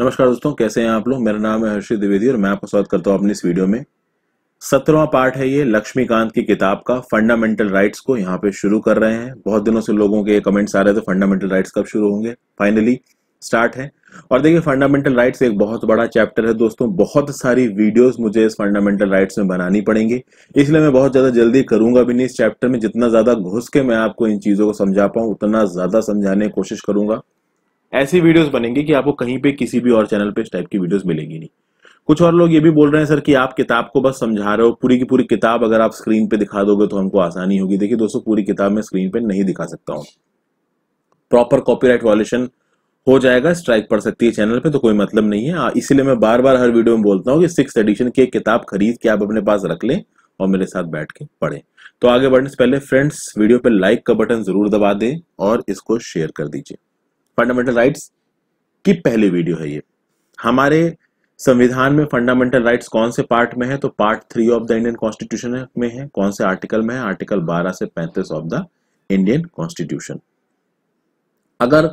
नमस्कार दोस्तों कैसे हैं आप लोग मेरा नाम है हर्षित द्विवेदी और मैं आपको स्वागत करता हूं अपने इस वीडियो में सत्रवा पार्ट है ये लक्ष्मीकांत की किताब का फंडामेंटल राइट्स को यहाँ पे शुरू कर रहे हैं बहुत दिनों से लोगों के कमेंट्स आ रहे थे फंडामेंटल राइट्स कब शुरू होंगे फाइनली स्टार्ट है और देखिए फंडामेंटल राइट्स एक बहुत बड़ा चैप्टर है दोस्तों बहुत सारी वीडियोस मुझे इस फंडामेंटल राइट्स में बनानी पड़ेंगी इसलिए मैं बहुत ज्यादा जल्दी करूंगा भी नहीं इस चैप्टर में जितना ज्यादा घुस के मैं आपको इन चीजों को समझा पाऊं उतना ज्यादा समझाने की कोशिश करूंगा ऐसी वीडियोस बनेंगे कि आपको कहीं पे किसी भी और चैनल पे इस टाइप की वीडियोस मिलेंगी नहीं कुछ और लोग ये भी बोल रहे हैं सर कि आप किताब को बस समझा रहे हो पूरी की पूरी किताब अगर आप स्क्रीन पे दिखा दोगे तो हमको आसानी होगी देखिए दोस्तों पूरी किताब मैं स्क्रीन पे नहीं दिखा सकता हूँ प्रॉपर कॉपीराइट वॉल्यूशन हो जाएगा स्ट्राइक पड़ सकती है चैनल पे तो कोई मतलब नहीं है इसीलिए मैं बार बार हर वीडियो में बोलता हूँ कि सिक्स एडिशन की किताब खरीद के आप अपने पास रख लें और मेरे साथ बैठ के पढ़ें तो आगे बढ़ने से पहले फ्रेंड्स वीडियो पे लाइक का बटन जरूर दबा दें और इसको शेयर कर दीजिए फंडामेंटल राइट्स की पहली वीडियो है ये हमारे संविधान में फंडामेंटल राइट्स कौन से पार्ट में है तो part three of the Indian constitution में है कौन से आर्टिकल में है आर्टिकल 12 से 35 ऑफ द इंडियन कॉन्स्टिट्यूशन अगर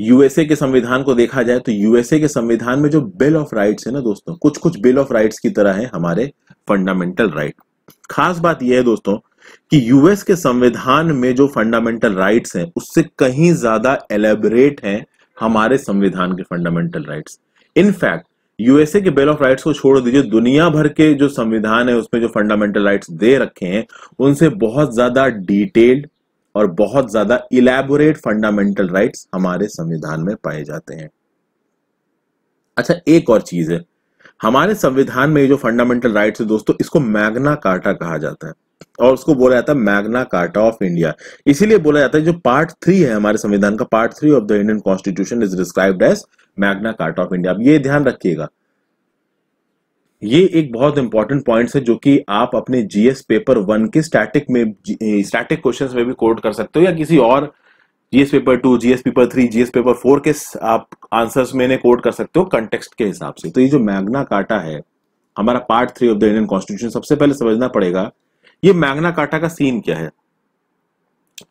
यूएसए के संविधान को देखा जाए तो यूएसए के संविधान में जो बिल ऑफ राइट्स है ना दोस्तों कुछ कुछ बिल ऑफ राइट्स की तरह है हमारे फंडामेंटल राइट right. खास बात यह है दोस्तों कि यूएस के संविधान में जो फंडामेंटल राइट्स हैं उससे कहीं ज्यादा एलेबरेट हैं हमारे संविधान के फंडामेंटल राइट्स इनफैक्ट यूएसए के बिल ऑफ राइट्स को छोड़ दीजिए दुनिया भर के जो संविधान है उसमें जो फंडामेंटल राइट्स दे रखे हैं उनसे बहुत ज्यादा डिटेल्ड और बहुत ज्यादा इलेबोरेट फंडामेंटल राइट्स हमारे संविधान में पाए जाते हैं अच्छा एक और चीज है हमारे संविधान में ये जो फंडामेंटल राइट्स है दोस्तों इसको मैग्ना कार्टा कहा जाता है और उसको बोला जाता है मैग्ना कार्टा ऑफ इंडिया इसीलिए बोला जाता है जो पार्ट थ्री है हमारे संविधान का part three of the Indian constitution is described as Magna Carta of India अब ये ध्यान रखिएगा ये एक बहुत इंपॉर्टेंट पॉइंट है जो कि आप अपने जीएस पेपर वन के स्टैटिक में स्टैटिक क्वेश्चन में भी कोड कर सकते हो या किसी और GS paper two GS paper three GS paper four के आप आंसर्स में कोट कर सकते हो कंटेक्स्ट के हिसाब से तो ये जो मैग्ना कार्टा है हमारा part three of the Indian constitution सबसे पहले समझना पड़ेगा ये मैग्ना काटा का सीन क्या है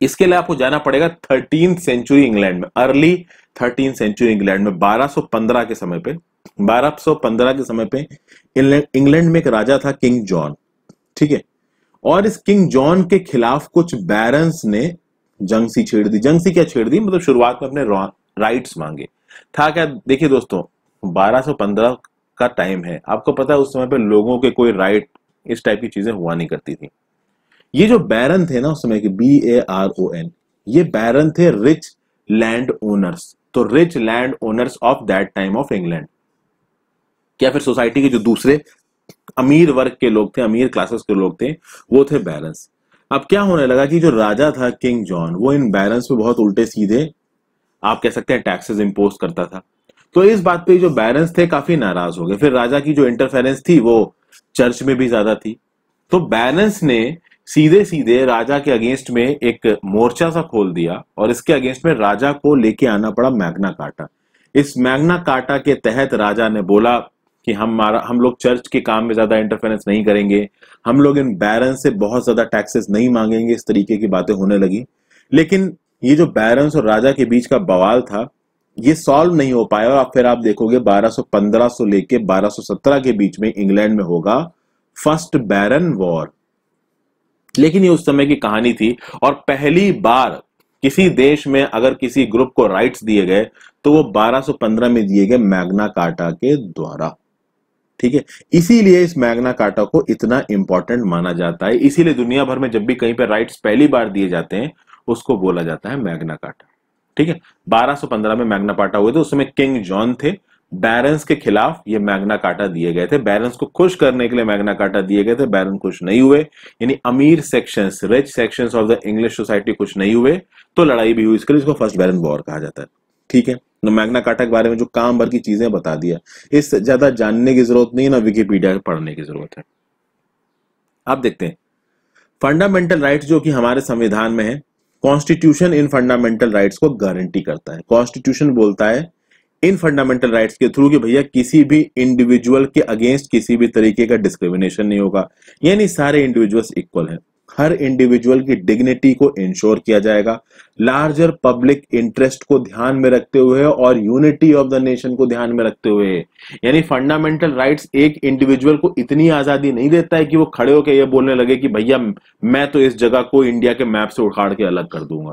इसके लिए आपको जाना पड़ेगा थर्टीन सेंचुरी इंग्लैंड में अर्ली थर्टीन सेंचुरी इंग्लैंड में 1215 के समय पे 1215 के समय पे इंग्लैंड में एक राजा था किंग जॉन ठीक है और इस किंग जॉन के खिलाफ कुछ बैरन्स ने जंग सी छेड़ दी जंग सी क्या छेड़ दी मतलब शुरुआत में अपने राइट्स मांगे था क्या देखिए दोस्तों 1215 का टाइम है आपको पता है उस समय पे लोगों के कोई राइट इस टाइप की चीजें हुआ नहीं करती थी ये जो बैरन थे ना उस समय के B A R O N ये बैरन थे रिच लैंड ओनर्स तो rich land owners of that time of England क्या फिर सोसाइटी के जो दूसरे अमीर वर्ग के लोग थे अमीर क्लासेस के लोग थे वो थे बैरन्स अब क्या होने लगा कि जो राजा था किंग जॉन वो इन बैरन्स पे बहुत उल्टे सीधे आप कह सकते हैं टैक्सेस इम्पोज करता था तो इस बात पे जो बैरन्स थे काफी नाराज हो गए फिर राजा की जो इंटरफेरेंस थी वो चर्च में भी ज्यादा थी तो बैलेंस ने सीधे सीधे राजा के अगेंस्ट में एक मोर्चा सा खोल दिया और इसके अगेंस्ट में राजा को लेके आना पड़ा मैग्ना कार्टा इस मैग्ना कार्टा के तहत राजा ने बोला कि हमारा हम, हम लोग चर्च के काम में ज्यादा इंटरफेरेंस नहीं करेंगे हम लोग इन बैरन से बहुत ज्यादा टैक्सेस नहीं मांगेंगे इस तरीके की बातें होने लगी लेकिन ये जो बैरन्स और राजा के बीच का बवाल था ये सॉल्व नहीं हो पाया और फिर आप देखोगे 1215 से लेके 1217 के बीच में इंग्लैंड में होगा फर्स्ट बैरन वॉर लेकिन ये उस समय की कहानी थी और पहली बार किसी देश में अगर किसी ग्रुप को राइट्स दिए गए तो वो 1215 में दिए गए मैग्ना कार्टा के द्वारा ठीक है इसीलिए इस मैग्ना कार्टा को इतना इंपॉर्टेंट माना जाता है इसीलिए दुनिया भर में जब भी कहीं पर राइट्स पहली बार दिए जाते हैं उसको बोला जाता है मैग्ना कार्टा ठीक है 1215 में मैग्ना पाटा हुए थे उस समय किंग जॉन थे बैरन्स के खिलाफ ये मैग्ना काटा दिए गए थे बैरन्स को खुश करने के लिए मैग्ना काटा दिए गए थे बैरन खुश नहीं हुए यानी अमीर sections rich sections of the English society कुछ नहीं हुए तो लड़ाई भी हुई इसके लिए इसको फर्स्ट बैरन वॉर कहा जाता है ठीक है तो मैग्ना काटा के बारे में जो काम भर की चीजें बता दिया इस ज्यादा जानने की जरूरत नहीं ना विकीपीडिया पढ़ने की जरूरत है आप देखते हैं फंडामेंटल राइट जो कि हमारे संविधान में है कॉन्स्टिट्यूशन इन फंडामेंटल राइट्स को गारंटी करता है कॉन्स्टिट्यूशन बोलता है इन फंडामेंटल राइट्स के थ्रू कि भैया किसी भी इंडिविजुअल के अगेंस्ट किसी भी तरीके का डिस्क्रिमिनेशन नहीं होगा यानी सारे इंडिविजुअल्स इक्वल है हर इंडिविजुअल की डिग्निटी को इंश्योर किया जाएगा लार्जर पब्लिक इंटरेस्ट को ध्यान में रखते हुए और यूनिटी ऑफ द नेशन को ध्यान में रखते हुए यानी फंडामेंटल राइट्स एक इंडिविजुअल को इतनी आजादी नहीं देता है कि वो खड़े होकर यह बोलने लगे कि भैया मैं तो इस जगह को इंडिया के मैप से उखाड़ के अलग कर दूंगा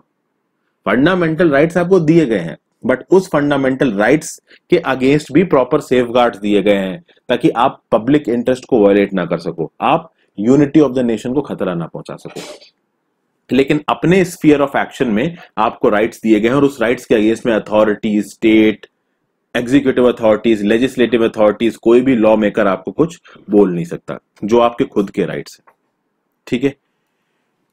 फंडामेंटल राइट्स आपको दिए गए हैं बट उस फंडामेंटल राइट्स के अगेंस्ट भी प्रॉपर सेफ दिए गए हैं ताकि आप पब्लिक इंटरेस्ट को वायलेट ना कर सको आप यूनिटी ऑफ द नेशन को खतरा ना पहुंचा सके लेकिन अपने स्फीयर ऑफ एक्शन में आपको राइट्स दिए गए हैं और उस राइट्स के अगेंस्ट में authority state executive authorities legislative authorities कोई भी लॉ मेकर आपको कुछ बोल नहीं सकता जो आपके खुद के राइट्स हैं ठीक है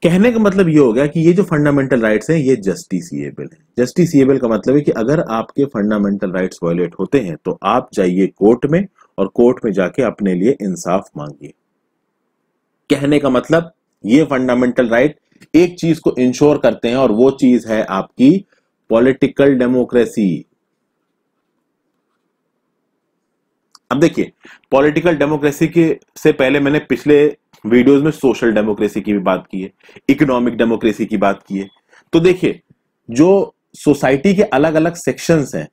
कहने का मतलब ये हो गया कि ये जो फंडामेंटल राइट्स हैं ये जस्टिसिएबल है जस्टिसिएबल का मतलब है कि अगर आपके फंडामेंटल राइट्स वायोलेट होते हैं तो आप जाइए कोर्ट में और कोर्ट में जाके अपने लिए इंसाफ मांगिए कहने का मतलब ये फंडामेंटल राइट एक चीज को इंश्योर करते हैं और वो चीज है आपकी पॉलिटिकल डेमोक्रेसी अब देखिए पॉलिटिकल डेमोक्रेसी के से पहले मैंने पिछले वीडियोस में सोशल डेमोक्रेसी की भी बात की है इकोनॉमिक डेमोक्रेसी की बात की है तो देखिए जो सोसाइटी के अलग अलग सेक्शंस हैं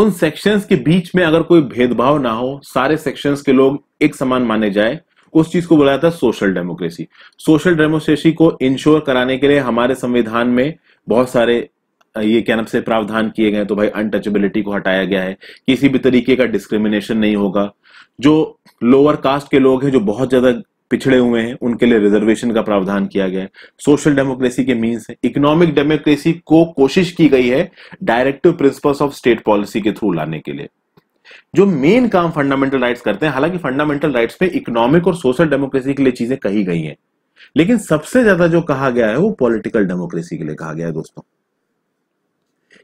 उन सेक्शंस के बीच में अगर कोई भेदभाव ना हो सारे सेक्शंस के लोग एक समान माने जाए उस चीज को जाता है सोशल डेमोक्रेसी सोशल डेमोक्रेसी को इंश्योर कराने के लिए हमारे संविधान में बहुत सारे ये क्या नाम से प्रावधान किए गए तो भाई अनटचेबिलिटी को हटाया गया है किसी भी तरीके का डिस्क्रिमिनेशन नहीं होगा जो लोअर कास्ट के लोग हैं जो बहुत ज्यादा पिछड़े हुए हैं उनके लिए रिजर्वेशन का प्रावधान किया गया है सोशल डेमोक्रेसी के मीन्स है इकोनॉमिक डेमोक्रेसी को कोशिश की गई है directive principles of state policy के थ्रू लाने के लिए जो मेन काम फंडामेंटल राइट्स करते हैं हालांकि फंडामेंटल राइट्स पे इकोनॉमिक और सोशल डेमोक्रेसी के लिए चीजें कही गई हैं लेकिन सबसे ज्यादा जो कहा गया है वो पॉलिटिकल डेमोक्रेसी के लिए कहा गया है दोस्तों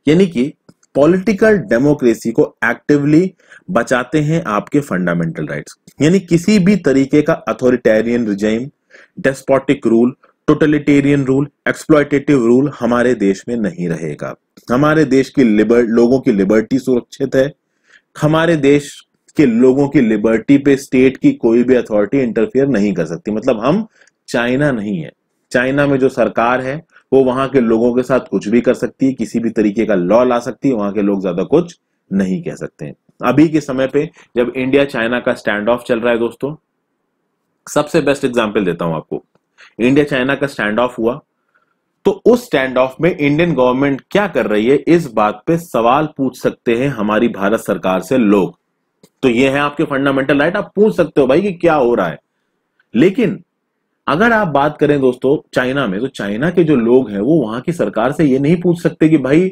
यानी कि पॉलिटिकल डेमोक्रेसी को एक्टिवली बचाते हैं आपके फंडामेंटल राइट्स यानी किसी भी तरीके का authoritarian regime despotic rule totalitarian rule exploitative rule हमारे देश में नहीं रहेगा हमारे देश की लिबर लोगों की लिबर्टी सुरक्षित है हमारे देश के लोगों की लिबर्टी पे स्टेट की कोई भी अथॉरिटी इंटरफेयर नहीं कर सकती मतलब हम चाइना नहीं है चाइना में जो सरकार है वो वहां के लोगों के साथ कुछ भी कर सकती है किसी भी तरीके का लॉ ला सकती है वहां के लोग ज्यादा कुछ नहीं कह सकते हैं अभी के समय पे जब इंडिया चाइना का स्टैंड ऑफ चल रहा है दोस्तों सबसे बेस्ट एग्जाम्पल देता हूं आपको इंडिया चाइना का स्टैंड ऑफ हुआ तो उस स्टैंड ऑफ में इंडियन गवर्नमेंट क्या कर रही है इस बात पे सवाल पूछ सकते हैं हमारी भारत सरकार से लोग तो ये है आपके फंडामेंटल राइट आप पूछ सकते हो भाई कि क्या हो रहा है लेकिन अगर आप बात करें दोस्तों चाइना में तो चाइना के जो लोग हैं वो वहां की सरकार से ये नहीं पूछ सकते कि भाई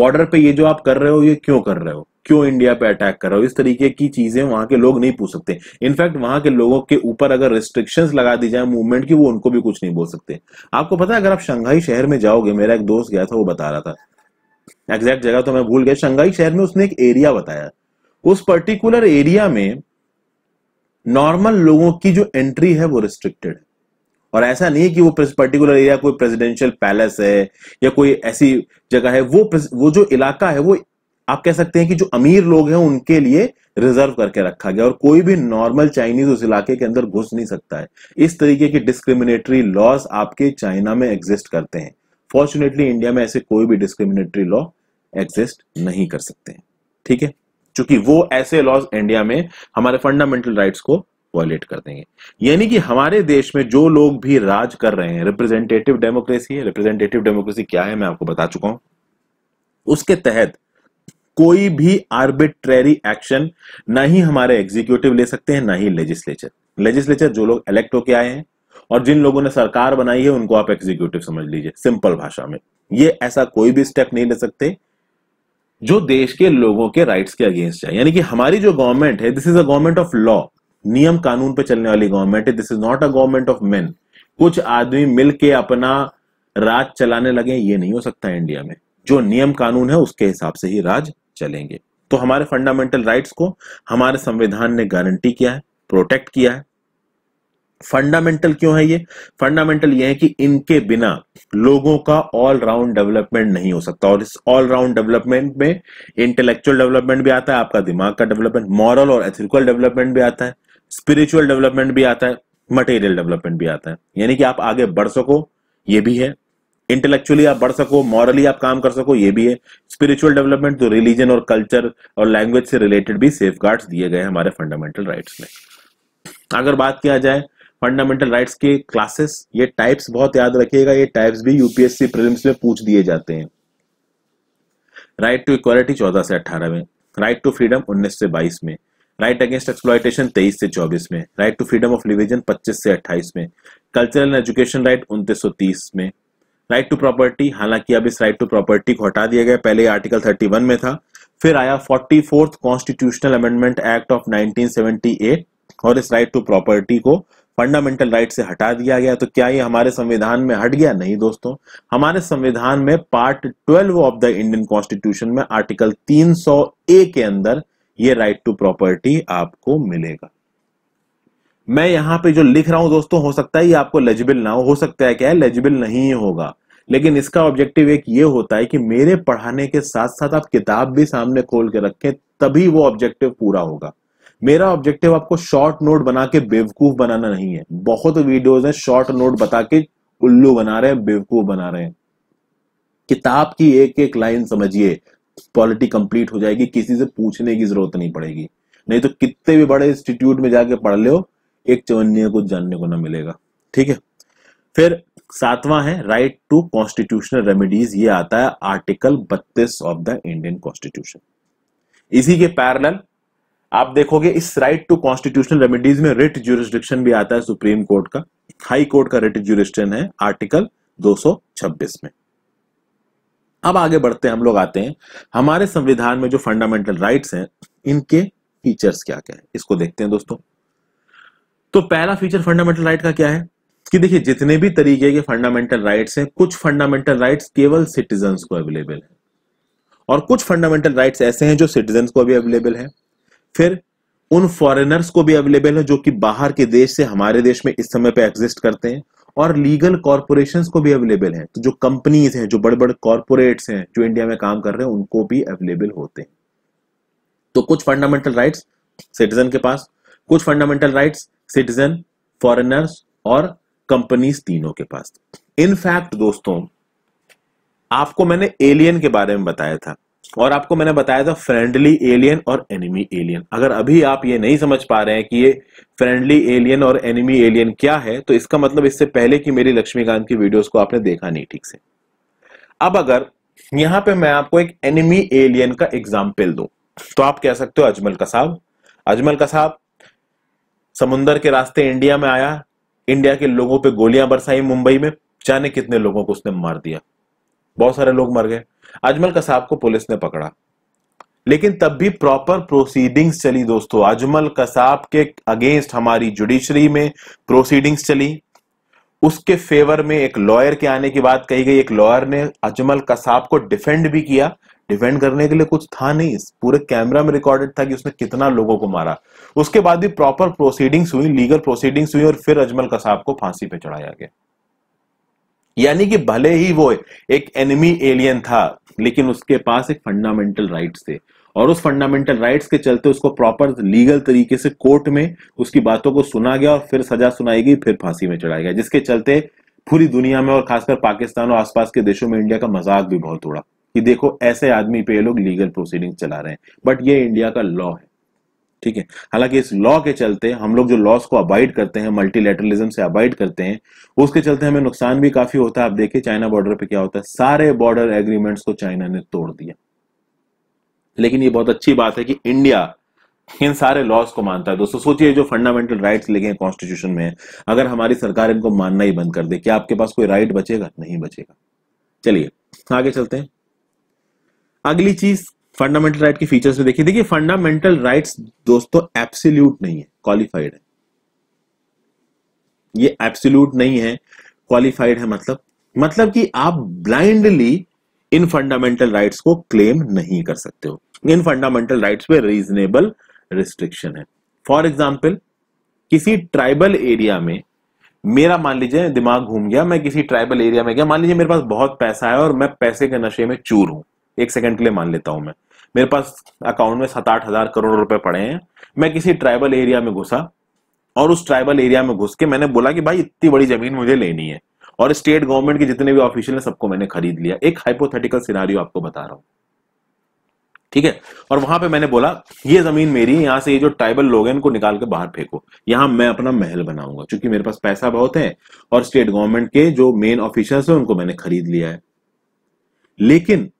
बॉर्डर पे ये जो आप कर रहे हो ये क्यों कर रहे हो क्यों इंडिया पे अटैक कर रहे हो इस तरीके की चीजें वहां के लोग नहीं पूछ सकते इनफैक्ट वहां के लोगों के ऊपर अगर रिस्ट्रिक्शंस लगा दी जाए मूवमेंट की वो उनको भी कुछ नहीं बोल सकते आपको पता है अगर आप शंघाई शहर में जाओगे मेरा एक दोस्त गया था वो बता रहा था एग्जैक्ट जगह तो मैं भूल गया शंघाई शहर में उसने एक एरिया बताया उस पर्टिकुलर एरिया में नॉर्मल लोगों की जो एंट्री है वो रिस्ट्रिक्टेड है और ऐसा नहीं है कि वो पर्टिकुलर एरिया कोई प्रेसिडेंशियल पैलेस है या कोई ऐसी जगह है वो वो जो इलाका है वो आप कह सकते हैं कि जो अमीर लोग हैं उनके लिए रिजर्व करके रखा गया और कोई भी नॉर्मल चाइनीज उस इलाके के अंदर घुस नहीं सकता है इस तरीके की डिस्क्रिमिनेटरी लॉज आपके चाइना में एग्जिस्ट करते हैं फॉर्चुनेटली इंडिया में ऐसे कोई भी डिस्क्रिमिनेटरी लॉ एग्जिस्ट नहीं कर सकते हैं ठीक है क्योंकि वो ऐसे लॉज इंडिया में हमारे फंडामेंटल राइट्स को वायलेट कर देंगे यानी कि हमारे देश में जो लोग भी राज कर रहे हैं रिप्रेजेंटेटिव डेमोक्रेसी है रिप्रेजेंटेटिव डेमोक्रेसी क्या है मैं आपको बता चुका हूं उसके तहत कोई भी आर्बिट्रेरी एक्शन ना ही हमारे एग्जीक्यूटिव ले सकते हैं ना ही लेजिस्लेचर लेजिस्लेचर जो लोग इलेक्ट होके आए हैं और जिन लोगों ने सरकार बनाई है उनको आप एग्जीक्यूटिव समझ लीजिए सिंपल भाषा में ये ऐसा कोई भी स्टेप नहीं ले सकते जो देश के लोगों के राइट्स के अगेंस्ट है यानी कि हमारी जो गवर्नमेंट है this is a government of law नियम कानून पे चलने वाली गवर्नमेंट है this is not a government of men कुछ आदमी मिलके अपना राज चलाने लगे ये नहीं हो सकता इंडिया में जो नियम कानून है उसके हिसाब से ही राज चलेंगे तो हमारे फंडामेंटल राइट्स को हमारे संविधान ने गारंटी किया है प्रोटेक्ट किया है फंडामेंटल क्यों है ये फंडामेंटल ये है कि इनके बिना लोगों का ऑल राउंड डेवलपमेंट नहीं हो सकता और इस ऑल राउंड डेवलपमेंट में इंटेलेक्चुअल डेवलपमेंट भी आता है आपका दिमाग का डेवलपमेंट मॉरल और एथिकल डेवलपमेंट भी आता है स्पिरिचुअल डेवलपमेंट भी आता है मटेरियल डेवलपमेंट भी आता है यानी कि आप आगे बढ़ सको ये भी है इंटेलेक्चुअली आप बढ़ सको मॉरली आप काम कर सको ये भी है स्पिरिचुअल डेवलपमेंट तो रिलीजन और कल्चर और लैंग्वेज से रिलेटेड भी सेफ दिए गए हमारे फंडामेंटल राइट्स में अगर बात किया जाए फंडामेंटल राइट्स के क्लासेस ये टाइप्स बहुत याद रखिएगा ये टाइप्स भी यूपीएससी प्रीलिम्स में पूछ दिए जाते हैं राइट टू इक्वालिटी चौदह से अट्ठारह में राइट टू फ्रीडम उन्नीस से बाईस में राइट अगेंस्ट एक्सप्लाइटेशन तेईस से चौबीस में right to freedom of religion पच्चीस से अट्ठाईस में कल्चरल एजुकेशन राइट उन्तीस सौ तीस में राइट टू प्रॉपर्टी हालांकि अब इस राइट टू प्रॉपर्टी को हटा दिया गया पहले आर्टिकल 31 में था फिर आया forty fourth constitutional amendment act of 1978 और इस राइट टू प्रॉपर्टी को फंडामेंटल राइट right से हटा दिया गया तो क्या ये हमारे संविधान में हट गया नहीं दोस्तों हमारे संविधान में part 12 of the Indian constitution में आर्टिकल सौ ए के अंदर ये राइट टू प्रॉपर्टी आपको मिलेगा मैं यहाँ पे जो लिख रहा हूँ दोस्तों हो सकता है ये आपको लेजिबल ना हो हो सकता है क्या है लेजिबल नहीं होगा लेकिन इसका ऑब्जेक्टिव एक ये होता है कि मेरे पढ़ाने के साथ साथ आप किताब भी सामने खोल के रखें तभी वो ऑब्जेक्टिव पूरा होगा मेरा ऑब्जेक्टिव आपको शॉर्ट नोट बना के बेवकूफ बनाना नहीं है बहुत वीडियोज है शॉर्ट नोट बता के उल्लू बना रहे हैं बेवकूफ बना रहे हैं किताब की एक एक लाइन समझिए क्वालिटी कंप्लीट हो जाएगी किसी से पूछने की जरूरत नहीं पड़ेगी नहीं तो कितने भी बड़े इंस्टीट्यूट में जाके पढ़ लो एक चवन्य को जानने को ना मिलेगा ठीक है फिर सातवां है राइट टू कॉन्स्टिट्यूशनल रेमेडीज ये आता है article 32 of the Indian constitution इसी के पैरेलल आप देखोगे इस राइट टू कॉन्स्टिट्यूशनल रेमेडीज में रिट ज्यूरिस्डिक्शन भी आता है सुप्रीम कोर्ट का हाई कोर्ट का रिट जुरिस्ट्रिक्शन है आर्टिकल 226 में अब आगे बढ़ते हैं हम लोग आते हैं हमारे संविधान में जो फंडामेंटल राइट्स हैं इनके फीचर्स क्या क्या है इसको देखते हैं दोस्तों तो पहला फीचर फंडामेंटल राइट का क्या है कि देखिए जितने भी तरीके के फंडामेंटल राइट्स हैं कुछ फंडामेंटल राइट्स केवल सिटीजन को अवेलेबल है और कुछ फंडामेंटल राइट्स ऐसे हैं जो सिटीजन को भी अवेलेबल है फिर उन फॉरेनर्स को भी अवेलेबल है जो कि बाहर के देश से हमारे देश में इस समय पे एग्जिस्ट करते हैं और लीगल कॉरपोरेशन को भी अवेलेबल है तो जो कंपनीज हैं जो बड़े बड़े कॉरपोरेट्स हैं जो इंडिया में काम कर रहे हैं उनको भी अवेलेबल होते हैं तो कुछ फंडामेंटल राइट्स सिटीजन के पास कुछ फंडामेंटल राइट्स सिटीजन फॉरेनर्स और कंपनीज तीनों के पास इनफैक्ट दोस्तों आपको मैंने एलियन के बारे में बताया था और आपको मैंने बताया था फ्रेंडली एलियन और एनिमी एलियन अगर अभी आप ये नहीं समझ पा रहे हैं कि ये फ्रेंडली एलियन और एनिमी एलियन क्या है तो इसका मतलब इससे पहले कि मेरी लक्ष्मीकांत की वीडियोस को आपने देखा नहीं ठीक से अब अगर यहां पे मैं आपको एक एनिमी एलियन का एग्जाम्पल दू तो आप कह सकते हो अजमल कसाब अजमल कसाब समुन्दर के रास्ते इंडिया में आया इंडिया के लोगों पे गोलियां बरसाई मुंबई में जाने कितने लोगों को उसने मार दिया बहुत सारे लोग मर गए अजमल कसाब को पुलिस ने पकड़ा लेकिन तब भी प्रॉपर प्रोसीडिंग्स चली दोस्तों अजमल कसाब के अगेंस्ट हमारी जुडिशरी में प्रोसीडिंग्स चली उसके फेवर में एक लॉयर के आने की बात कही गई एक लॉयर ने अजमल कसाब को डिफेंड भी किया डिफेंड करने के लिए कुछ था नहीं पूरे कैमरा में रिकॉर्डेड था कि उसने कितना लोगों को मारा उसके बाद भी प्रॉपर प्रोसीडिंग्स हुई लीगल प्रोसीडिंग्स हुई और फिर अजमल कसाब को फांसी पे चढ़ाया गया यानी कि भले ही वो एक एनिमी एलियन था लेकिन उसके पास एक फंडामेंटल राइट थे और उस फंडामेंटल राइट्स के चलते उसको प्रॉपर लीगल तरीके से कोर्ट में उसकी बातों को सुना गया और फिर सजा सुनाई गई फिर फांसी में चढ़ाया गया जिसके चलते पूरी दुनिया में और खासकर पाकिस्तान और आसपास के देशों में इंडिया का मजाक भी बहुत उड़ा कि देखो ऐसे आदमी पे ये लोग लीगल प्रोसीडिंग चला रहे हैं बट ये इंडिया का लॉ है ठीक है हालांकि इस लॉ के चलते हम लोग जो लॉस को अवॉइड करते हैं मल्टीलेटरलिज्म से अवॉइड करते हैं उसके चलते हमें नुकसान भी काफी होता है आप देखिए चाइना बॉर्डर पे क्या होता है सारे बॉर्डर एग्रीमेंट्स को चाइना ने तोड़ दिया लेकिन ये बहुत अच्छी बात है कि इंडिया इन सारे लॉस को मानता है दोस्तों सोचिए जो फंडामेंटल राइट्स लिखे हैं कॉन्स्टिट्यूशन में अगर हमारी सरकार इनको मानना ही बंद कर दे क्या आपके पास कोई राइट बचेगा नहीं बचेगा चलिए आगे चलते हैं अगली चीज फंडामेंटल राइट के फीचर्स में देखिए देखिए फंडामेंटल राइट्स दोस्तों एप्सिल्यूट नहीं है क्वालिफाइड है ये एप्सिल्यूट नहीं है क्वालिफाइड है मतलब मतलब कि आप ब्लाइंडली इन फंडामेंटल राइट्स को क्लेम नहीं कर सकते हो इन फंडामेंटल राइट्स पे रीजनेबल रिस्ट्रिक्शन है फॉर एग्जाम्पल किसी ट्राइबल एरिया में मेरा मान लीजिए दिमाग घूम गया मैं किसी ट्राइबल एरिया में गया मान लीजिए मेरे पास बहुत पैसा है और मैं पैसे के नशे में चूर हूं एक सेकंड के लिए मान लेता हूं मैं मेरे पास अकाउंट में सात आठ हजार करोड़ रुपए पड़े हैं मैं किसी ट्राइबल एरिया में घुसा और उस ट्राइबल एरिया में घुस के मैंने बोला कि भाई इतनी बड़ी जमीन मुझे लेनी है और स्टेट गवर्नमेंट के जितने भी ऑफिशियल हैं सबको मैंने खरीद लिया एक हाइपोथेटिकल सिनारियो आपको बता रहा हूं ठीक है और वहां पे मैंने बोला ये जमीन मेरी यहां से ये जो ट्राइबल लोग हैं इनको निकाल के बाहर फेंको यहां मैं अपना महल बनाऊंगा क्योंकि मेरे पास पैसा बहुत है और स्टेट गवर्नमेंट के जो मेन ऑफिसर्स हैं उनको मैंने खरीद लिया है लेकिन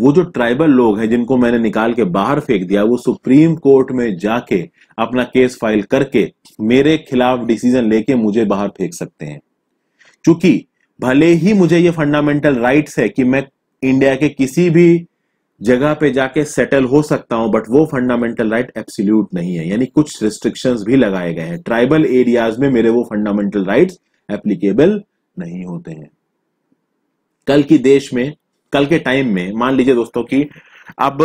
वो जो ट्राइबल लोग हैं जिनको मैंने निकाल के बाहर फेंक दिया वो सुप्रीम कोर्ट में जाके अपना केस फाइल करके मेरे खिलाफ डिसीजन लेके मुझे बाहर फेंक सकते हैं क्योंकि भले ही मुझे ये फंडामेंटल राइट्स है कि मैं इंडिया के किसी भी जगह पे जाके सेटल हो सकता हूं बट वो फंडामेंटल राइट एब्सोल्यूट नहीं है यानी कुछ रिस्ट्रिक्शन भी लगाए गए हैं ट्राइबल एरियाज में मेरे वो फंडामेंटल राइट एप्लीकेबल नहीं होते हैं कल की देश में कल के टाइम में मान लीजिए दोस्तों कि अब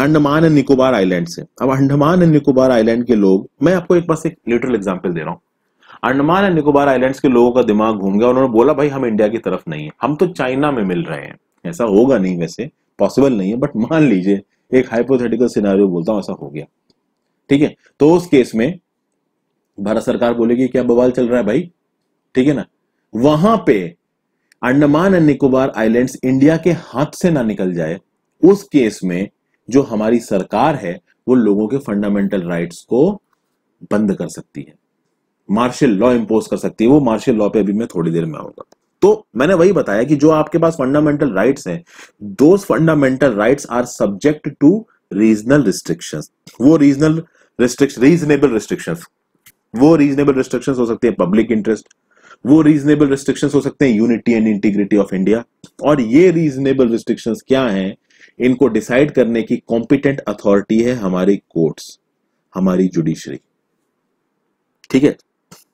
अंडमान एंड निकोबार आइलैंड से अब अंडमान एंड निकोबार आइलैंड के लोग मैं आपको एक बस एक लिटरल एग्जाम्पल दे रहा हूँ अंडमान एंड निकोबार आइलैंड्स के लोगों का दिमाग घूम गया उन्होंने बोला भाई हम इंडिया की तरफ नहीं है हम तो चाइना में मिल रहे हैं ऐसा होगा नहीं वैसे पॉसिबल नहीं है बट मान लीजिए एक हाइपोथेटिकल सिनारियो बोलता हूँ ऐसा हो गया ठीक है तो उस केस में भारत सरकार बोलेगी क्या बवाल चल रहा है भाई ठीक है ना वहां पे Andaman and Nicobar islands India के हाथ से ना निकल जाए उस केस में जो हमारी सरकार है वो लोगों के फंडामेंटल राइट्स को बंद कर सकती है मार्शल लॉ इंपोज कर सकती है वो मार्शल लॉ पे अभी मैं थोड़ी देर में आऊंगा तो मैंने वही बताया कि जो आपके पास फंडामेंटल राइट्स हैं दो fundamental rights are subject to regional restriction वो रीजनल रिस्ट्रिक्शन रीजनेबल रिस्ट्रिक्शन वो रीजनेबल रिस्ट्रिक्शन हो सकती है पब्लिक इंटरेस्ट वो रीजनेबल रिस्ट्रिक्शंस हो सकते हैं unity and integrity of India और ये रीजनेबल रिस्ट्रिक्शंस क्या हैं इनको डिसाइड करने की कॉम्पिटेंट अथॉरिटी है हमारी कोर्ट्स हमारी जुडिशरी ठीक है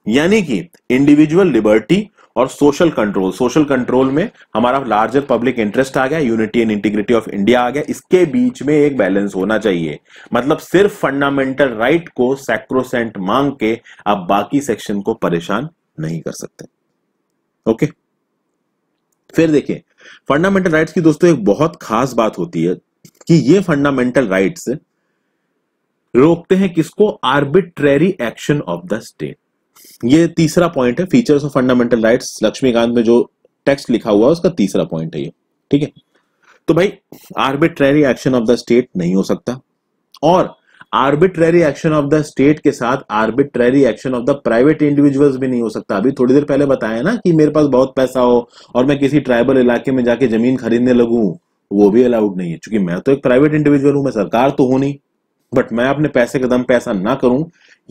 यानी कि इंडिविजुअल लिबर्टी और सोशल कंट्रोल सोशल कंट्रोल में हमारा लार्जर पब्लिक इंटरेस्ट आ गया unity and integrity of India आ गया इसके बीच में एक बैलेंस होना चाहिए मतलब सिर्फ फंडामेंटल राइट को सैक्रोसेंट मांग के आप बाकी सेक्शन को परेशान नहीं कर सकते ओके फिर देखिए फंडामेंटल राइट्स की दोस्तों एक बहुत खास बात होती है कि ये फंडामेंटल राइट्स रोकते हैं किसको arbitrary action of the state ये तीसरा पॉइंट है features of fundamental rights Laxmikanth में जो टेक्स्ट लिखा हुआ है उसका तीसरा पॉइंट है ये ठीक है तो भाई arbitrary action of the state नहीं हो सकता और arbitrary action of the state के साथ arbitrary action of the private individuals भी नहीं हो सकता अभी थोड़ी देर पहले बताया ना कि मेरे पास बहुत पैसा हो और मैं किसी ट्राइबल इलाके में जाके जमीन खरीदने लगू वो भी अलाउड नहीं है क्योंकि मैं तो एक प्राइवेट इंडिविजुअल हूं मैं सरकार तो हूं नहीं बट मैं अपने पैसे कदम पैसा ना करूं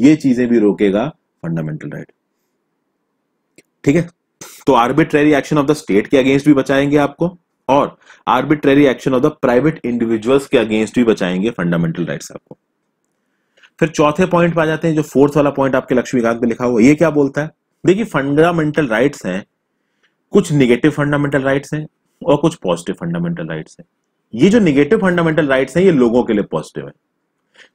ये चीजें भी रोकेगा फंडामेंटल राइट ठीक है तो arbitrary action of the state के अगेंस्ट भी बचाएंगे आपको और arbitrary action of the private individuals के अगेंस्ट भी बचाएंगे फंडामेंटल राइट्स आपको फिर चौथे पॉइंट पे आ जाते हैं जो फोर्थ वाला पॉइंट आपके लक्ष्मीकांत में लिखा हुआ ये क्या बोलता है देखिए फंडामेंटल राइट्स हैं कुछ निगेटिव फंडामेंटल राइट्स हैं और कुछ पॉजिटिव फंडामेंटल राइट्स हैं ये जो निगेटिव फंडामेंटल राइट्स हैं ये लोगों के लिए पॉजिटिव है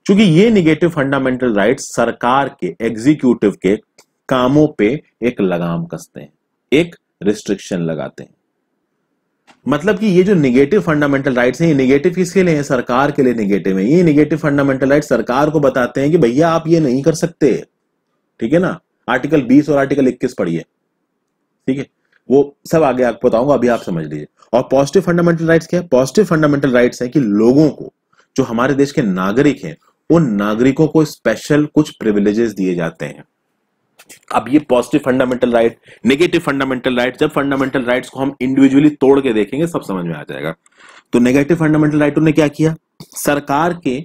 क्योंकि ये निगेटिव फंडामेंटल राइट्स सरकार के एग्जीक्यूटिव के कामों पे एक लगाम कसते हैं एक रिस्ट्रिक्शन लगाते हैं मतलब कि ये जो निगेटिव फंडामेंटल राइट्स हैं ये निगेटिव किसके लिए हैं सरकार के लिए निगेटिव है ये निगेटिव फंडामेंटल राइट सरकार को बताते हैं कि भैया आप ये नहीं कर सकते ठीक है ना आर्टिकल 20 और आर्टिकल 21 पढ़िए ठीक है वो सब आगे आपको बताऊंगा अभी आप समझ लीजिए और पॉजिटिव फंडामेंटल राइट्स क्या है पॉजिटिव फंडामेंटल राइट्स है कि लोगों को जो हमारे देश के नागरिक हैं उन नागरिकों को स्पेशल कुछ प्रिविलेजेस दिए जाते हैं अब ये positive fundamental right negative fundamental right जब फंडामेंटल राइट को हम इंडिविजुअली तोड़ के देखेंगे सब समझ में आ जाएगा तो नेगेटिव फंडामेंटल राइटों ने क्या किया सरकार के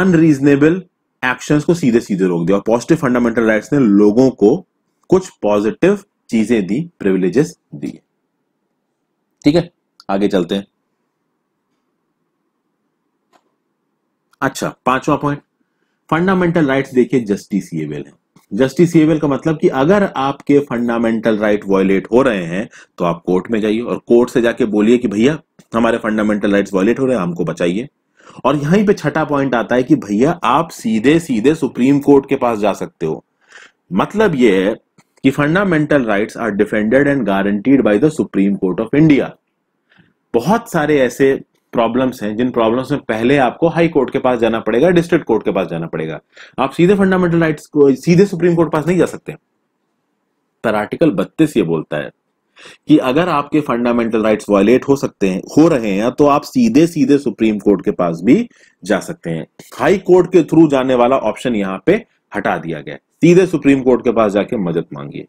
अनरीजनेबल एक्शंस को सीधे सीधे रोक दिया और पॉजिटिव फंडामेंटल राइट्स ने लोगों को कुछ पॉजिटिव चीजें दी प्रिविलेजेस दिए ठीक है आगे चलते हैं अच्छा पांचवा पॉइंट फंडामेंटल राइट्स देखिए जस्टिसिएबल है जस्टिसिएबल का मतलब कि अगर आपके फंडामेंटल राइट वॉयलेट हो रहे हैं तो आप कोर्ट में जाइए और कोर्ट से जाके बोलिए कि भैया हमारे फंडामेंटल राइट वॉयलेट हो रहे हैं हमको बचाइए और यहीं पे छठा पॉइंट आता है कि भैया आप सीधे सीधे सुप्रीम कोर्ट के पास जा सकते हो मतलब ये है कि fundamental rights are defended and guaranteed by the supreme court of India बहुत सारे ऐसे प्रॉब्लम्स हैं जिन प्रॉब्लम्स में पहले आपको हाई कोर्ट के पास जाना पड़ेगा डिस्ट्रिक्ट कोर्ट के पास जाना पड़ेगा आप सीधे फंडामेंटल राइट्स को सीधे सुप्रीम कोर्ट पास नहीं जा सकते पर आर्टिकल बत्तीस ये बोलता है कि अगर आपके फंडामेंटल राइट्स वायलेट हो सकते हैं हो रहे हैं तो आप सीधे सीधे सुप्रीम कोर्ट के पास भी जा सकते हैं हाई कोर्ट के थ्रू जाने वाला ऑप्शन यहाँ पे हटा दिया गया सीधे सुप्रीम कोर्ट के पास जाके मदद मांगिए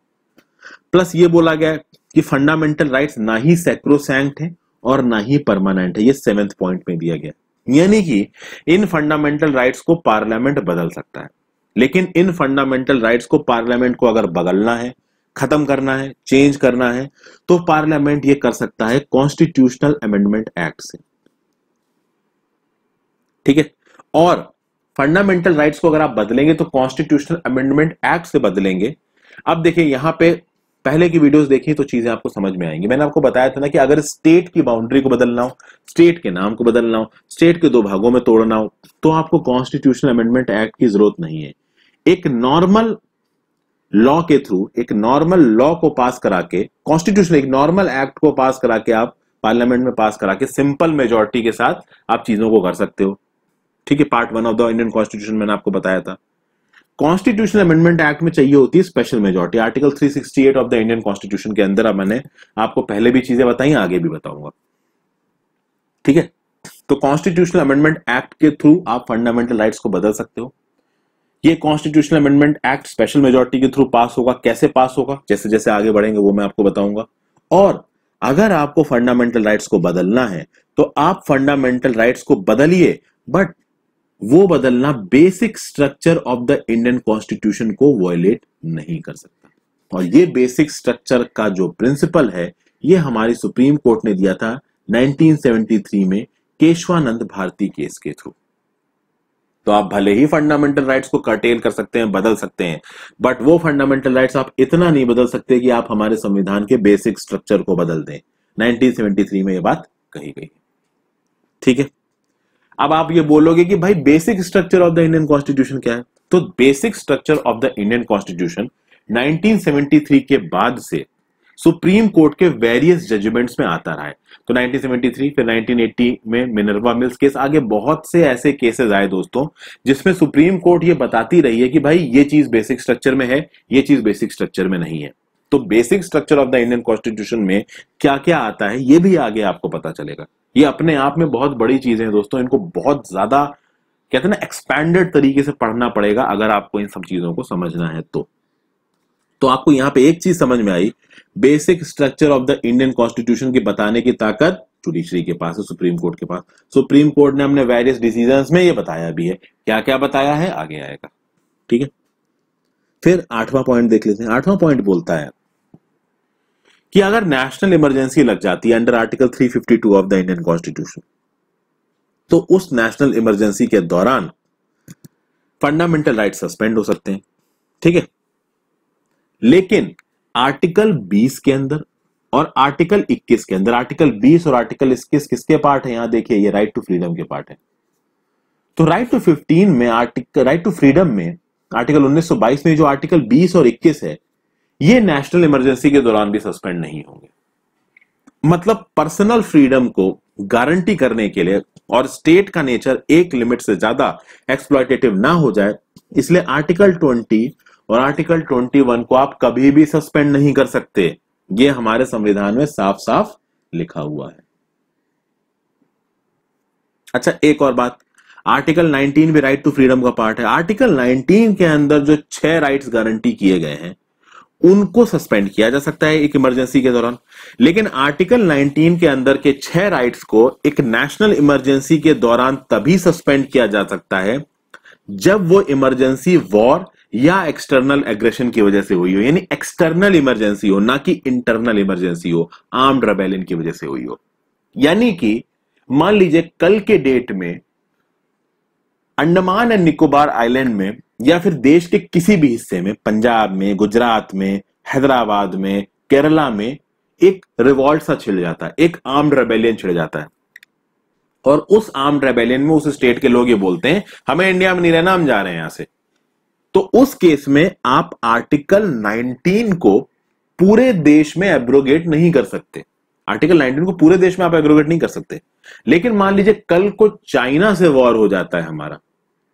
प्लस ये बोला गया कि फंडामेंटल राइट्स ना ही सेक्रोसैंक्ट है और ना ही परमानेंट है ये सेवेंथ पॉइंट में दिया गया यानी कि इन फंडामेंटल राइट्स को पार्लियामेंट बदल सकता है लेकिन इन फंडामेंटल राइट्स को पार्लियामेंट को अगर बदलना है खत्म करना है चेंज करना है तो पार्लियामेंट ये कर सकता है कॉन्स्टिट्यूशनल अमेंडमेंट एक्ट से ठीक है और फंडामेंटल राइट्स को अगर आप बदलेंगे तो कॉन्स्टिट्यूशनल अमेंडमेंट एक्ट से बदलेंगे अब देखिए यहां पे पहले की वीडियोस देखें तो चीजें आपको समझ में आएंगी मैंने आपको बताया था ना कि अगर स्टेट की बाउंड्री को बदलना हो स्टेट के नाम को बदलना हो स्टेट के दो भागों में तोड़ना हो तो आपको कॉन्स्टिट्यूशनल अमेंडमेंट एक्ट की जरूरत नहीं है एक नॉर्मल लॉ के थ्रू एक नॉर्मल लॉ को पास करा के कॉन्स्टिट्यूशन एक नॉर्मल एक्ट को पास करा के आप पार्लियामेंट में पास करा के सिंपल मेजोरिटी के साथ आप चीजों को कर सकते हो ठीक है part one of the Indian constitution मैंने आपको बताया था कॉन्स्टिट्यूशन अमेंडमेंट एक्ट में चाहिए होती है special majority article 368 of the Indian constitution के अंदर अब मैंने आपको पहले भी चीजें बताई आगे भी बताऊंगा ठीक है तो कॉन्स्टिट्यूशनल अमेंडमेंट एक्ट के थ्रू आप फंडामेंटल राइट्स को बदल सकते हो ये constitutional amendment act special majority के थ्रू पास होगा कैसे पास होगा जैसे जैसे आगे बढ़ेंगे वो मैं आपको बताऊंगा और अगर आपको फंडामेंटल राइट्स को बदलना है तो आप फंडामेंटल राइट्स को बदलिए बट वो बदलना basic structure of the Indian constitution को वॉयलेट नहीं कर सकता और ये बेसिक स्ट्रक्चर का जो प्रिंसिपल है ये हमारी सुप्रीम कोर्ट ने दिया था 1973 में केशवानंद भारती केस के थ्रू तो आप भले ही फंडामेंटल राइट्स को कर्टेल कर सकते हैं बदल सकते हैं बट वो फंडामेंटल राइट्स आप इतना नहीं बदल सकते कि आप हमारे संविधान के बेसिक स्ट्रक्चर को बदल दें 1973 में ये बात कही गई ठीक है अब आप ये बोलोगे कि भाई basic structure of the Indian constitution क्या है तो basic structure of the Indian constitution 1973 के बाद से सुप्रीम कोर्ट के वेरियस जजमेंट्स में आता रहा है तो 1973 फिर 1980 में मिनरवा मिल्स केस आगे बहुत से ऐसे केसेस आए दोस्तों जिसमें सुप्रीम कोर्ट ये बताती रही है कि भाई ये चीज बेसिक स्ट्रक्चर में है ये चीज बेसिक स्ट्रक्चर में नहीं है तो basic structure of the Indian constitution में क्या क्या आता है ये भी आगे आपको पता चलेगा ये अपने आप में बहुत बड़ी चीजें हैं दोस्तों इनको बहुत ज्यादा कहते हैं ना एक्सपैंडेड तरीके से पढ़ना पड़ेगा अगर आपको इन सब चीजों को समझना है तो तो आपको यहां पे एक चीज समझ में आई basic structure of the Indian constitution की बताने की ताकत जुडिशरी के पास है सुप्रीम कोर्ट के पास सुप्रीम कोर्ट ने हमने वेरियस डिसीजन में ये बताया भी है क्या क्या बताया है आगे आएगा ठीक है फिर आठवां पॉइंट देख लेते हैं आठवां पॉइंट बोलता है कि अगर नेशनल इमरजेंसी लग जाती है under article 352 of the Indian constitution तो उस नेशनल इमरजेंसी के दौरान फंडामेंटल राइट सस्पेंड हो सकते हैं ठीक है लेकिन आर्टिकल 20 के अंदर और आर्टिकल 21 के अंदर आर्टिकल 20 और आर्टिकल 21 किसके पार्ट है यहां देखिए ये राइट टू फ्रीडम के पार्ट है तो राइट टू 15 में आर्टिकल राइट टू फ्रीडम में आर्टिकल 1922 में जो आर्टिकल 20 और 21 है ये नेशनल इमरजेंसी के दौरान भी सस्पेंड नहीं होंगे मतलब पर्सनल फ्रीडम को गारंटी करने के लिए और स्टेट का नेचर एक लिमिट से ज्यादा एक्सप्लॉयटेटिव ना हो जाए इसलिए आर्टिकल 20 और आर्टिकल 21 को आप कभी भी सस्पेंड नहीं कर सकते ये हमारे संविधान में साफ साफ लिखा हुआ है अच्छा एक और बात आर्टिकल 19 भी राइट टू फ्रीडम का पार्ट है आर्टिकल 19 के अंदर जो छह राइट्स गारंटी किए गए हैं उनको सस्पेंड किया जा सकता है एक इमरजेंसी के दौरान लेकिन आर्टिकल 19 के अंदर के छह राइट्स को एक नेशनल इमरजेंसी के दौरान तभी सस्पेंड किया जा सकता है जब वो इमरजेंसी वॉर या एक्सटर्नल एग्रेशन की वजह से हुई हो यानी एक्सटर्नल इमरजेंसी हो ना कि इंटरनल इमरजेंसी हो आर्म्ड रेबेलियन की वजह से हुई हो यानी कि मान लीजिए कल के डेट में अंडमान एंड निकोबार आइलैंड में या फिर देश के किसी भी हिस्से में पंजाब में गुजरात में हैदराबाद में केरला में एक रिवॉल्ट सा छिड़ जाता है एक आर्म रेबेलियन छिड़ जाता है और उस आर्म रेबेलियन में उस स्टेट के लोग ये बोलते हैं हमें इंडिया में नहीं रहना हम जा रहे हैं यहां से तो उस केस में आप आर्टिकल 19 को पूरे देश में एब्रोगेट नहीं कर सकते आर्टिकल 19 को पूरे देश में आप एग्रोगेट नहीं कर सकते लेकिन मान लीजिए कल को चाइना से वॉर हो जाता है हमारा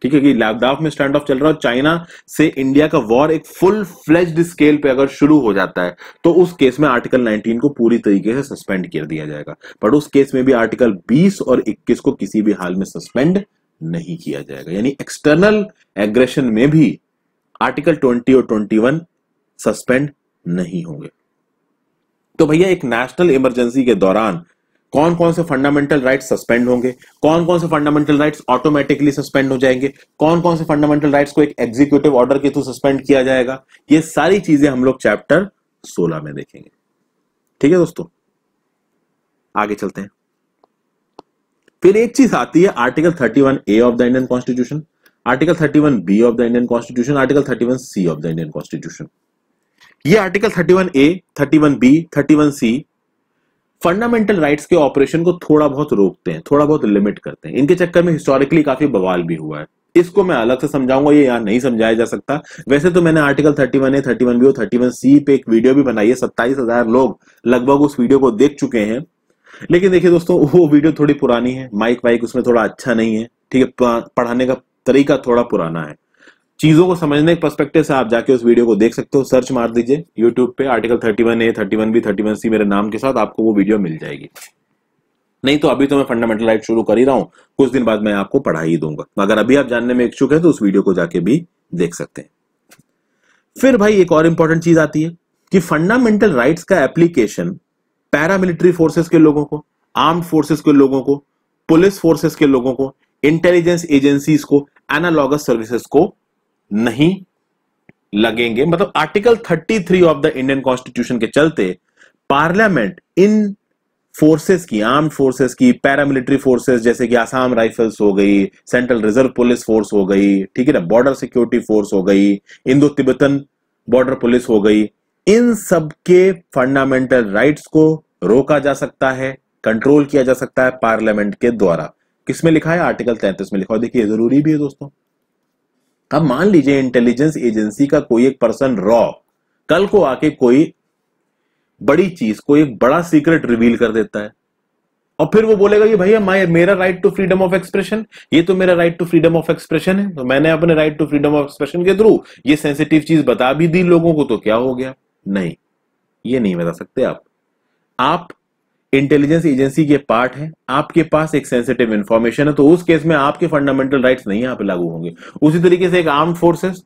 ठीक है कि लद्दाख में स्टैंड ऑफ चल रहा है चाइना से इंडिया का वॉर एक फुल फ्लेज्ड स्केल पे अगर शुरू हो जाता है तो उस केस में आर्टिकल 19 को पूरी तरीके से सस्पेंड कर दिया जाएगा बट उस केस में भी आर्टिकल 20 और 21 को किसी भी हाल में सस्पेंड नहीं किया जाएगा यानी एक्सटर्नल एग्रेशन में भी आर्टिकल ट्वेंटी और ट्वेंटी सस्पेंड नहीं होंगे तो भैया एक नेशनल इमरजेंसी के दौरान कौन कौन से फंडामेंटल राइट्स सस्पेंड होंगे कौन कौन से फंडामेंटल राइट्स ऑटोमेटिकली सस्पेंड हो जाएंगे कौन कौन से फंडामेंटल राइट्स को एक एग्जीक्यूटिव ऑर्डर के थ्रू सस्पेंड किया जाएगा ये सारी चीजें हम लोग चैप्टर 16 में देखेंगे ठीक है दोस्तों आगे चलते हैं फिर एक चीज आती है article thirty A of the Indian constitution article one B of the Indian constitution article one C of the Indian constitution ये article one A one B one C fundamental rights के ऑपरेशन को थोड़ा बहुत रोकते हैं थोड़ा बहुत limit करते हैं इनके चक्कर में हिस्टोरिकली काफी बवाल भी हुआ है इसको मैं अलग से समझाऊंगा ये यहाँ नहीं समझाया जा सकता वैसे तो मैंने article thirty one A thirty one B और वन सी पे एक वीडियो भी बनाई है सत्ताईस हजार लोग लगभग उस वीडियो को देख चुके हैं लेकिन देखिए दोस्तों वो वीडियो थोड़ी पुरानी है माइक वाइक उसमें थोड़ा अच्छा नहीं है ठीक है पढ़ाने का तरीका थोड़ा पुराना है चीजों को समझने के परस्पेक्टिव से आप जाके उस वीडियो को देख सकते हो सर्च मार दीजिए यूट्यूब पे article thirty one A thirty one B thirty one C मेरे नाम के साथ आपको वो वीडियो मिल जाएगी नहीं तो अभी तो मैं फंडामेंटल राइट शुरू कर ही रहा हूं कुछ दिन बाद मैं आपको पढ़ा ही दूंगा अगर अभी आप जानने में इच्छुक है तो उस वीडियो को जाके भी देख सकते हैं फिर भाई एक और इंपॉर्टेंट चीज आती है कि फंडामेंटल राइट का एप्लीकेशन पैरामिलिट्री फोर्सेस के लोगों को आर्म फोर्सेस के लोगों को पुलिस फोर्सेस के लोगों को इंटेलिजेंस एजेंसीज को एनालॉगस सर्विसेज को नहीं लगेंगे मतलब article 33 of the Indian constitution के चलते पार्लियामेंट इन फोर्सेस की आर्म्ड फोर्सेस की पैरामिलिट्री फोर्सेस जैसे कि आसाम राइफल्स हो गई सेंट्रल रिजर्व पुलिस फोर्स हो गई ठीक है ना बॉर्डर सिक्योरिटी फोर्स हो गई इंदो तिब्बतन बॉर्डर पुलिस हो गई इन सब के फंडामेंटल राइट्स को रोका जा सकता है कंट्रोल किया जा सकता है पार्लियामेंट के द्वारा किसमें लिखा है आर्टिकल तैंतीस में लिखा है देखिए जरूरी भी है दोस्तों अब मान लीजिए इंटेलिजेंस एजेंसी का कोई एक पर्सन रॉ कल को आके कोई बड़ी चीज कोई एक बड़ा सीक्रेट रिवील कर देता है और फिर वो बोलेगा कि भैया मैं मेरा right to freedom of expression ये तो मेरा right to freedom of expression है तो मैंने अपने right to freedom of expression के थ्रू ये सेंसिटिव चीज बता भी दी लोगों को तो क्या हो गया नहीं ये नहीं बता सकते आप आप इंटेलिजेंस एजेंसी के पार्ट है आपके पास एक सेंसिटिव इंफॉर्मेशन है तो उस केस में आपके फंडामेंटल राइट्स नहीं यहां पे लागू होंगे उसी तरीके से एक आर्म फोर्सेस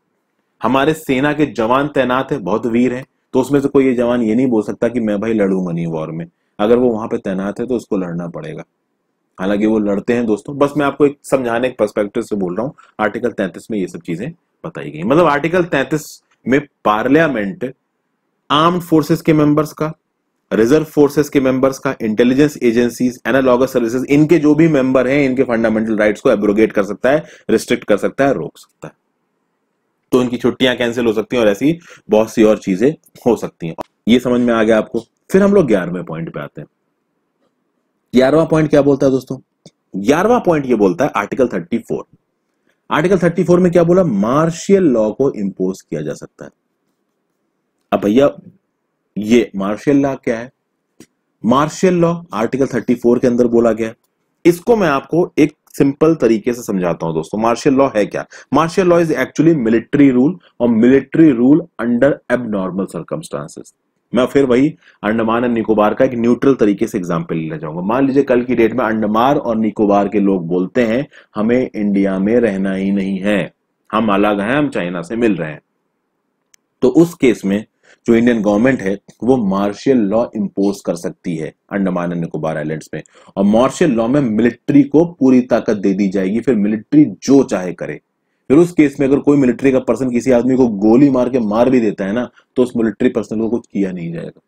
हमारे सेना के जवान तैनात है बहुत वीर है तो उसमें से कोई ये जवान ये नहीं बोल सकता कि मैं भाई लड़ूंगा नहीं वॉर में अगर वो वहां पे तैनात है तो उसको लड़ना पड़ेगा हालांकि वो लड़ते हैं दोस्तों बस मैं आपको एक समझाने के परस्पेक्टिव से बोल रहा हूँ आर्टिकल तैंतीस में ये सब चीजें बताई गई मतलब आर्टिकल तैंतीस में पार्लियामेंट आर्म्ड फोर्सेस के मेंबर्स का रिजर्व फोर्सेस के मेंबर्स का इंटेलिजेंस एजेंसीज एनालॉग सर्विसेज इनके जो भी मेंबर हैं इनके फंडामेंटल राइट्स को एब्रोगेट कर सकता है रिस्ट्रिक्ट कर सकता है रोक सकता है तो इनकी छुट्टियां कैंसिल हो सकती हैं और ऐसी बहुत सी और चीजें हो सकती हैं ये समझ में आ गया आपको फिर हम लोग ग्यारहवें पॉइंट पे आते हैं ग्यारहवा पॉइंट क्या बोलता है दोस्तों ग्यारहवा पॉइंट ये बोलता है article thirty four article thirty four में क्या बोला मार्शियल लॉ को इंपोज किया जा सकता है अब भैया ये मार्शल लॉ क्या है मार्शल लॉ आर्टिकल 34 के अंदर बोला गया इसको मैं आपको एक सिंपल तरीके से समझाता हूं दोस्तों मार्शल लॉ है क्या martial law is actually military rule और military rule under abnormal circumstances मैं फिर वही अंडमान एंड निकोबार का एक न्यूट्रल तरीके से एग्जाम्पल लेना चाहूंगा मान लीजिए कल की डेट में अंडमान और निकोबार के लोग बोलते हैं हमें इंडिया में रहना ही नहीं है हम अलग हैं हम चाइना से मिल रहे हैं तो उस केस में जो इंडियन गवर्नमेंट है वो मार्शियल लॉ इम्पोज कर सकती है अंडमान एंड निकोबार आइलैंड्स में और मार्शियल लॉ में मिलिट्री को पूरी ताकत दे दी जाएगी फिर मिलिट्री जो चाहे करे फिर उस केस में अगर कोई मिलिट्री का पर्सन किसी आदमी को गोली मार के मार भी देता है ना तो उस मिलिट्री पर्सन को कुछ किया नहीं जाएगा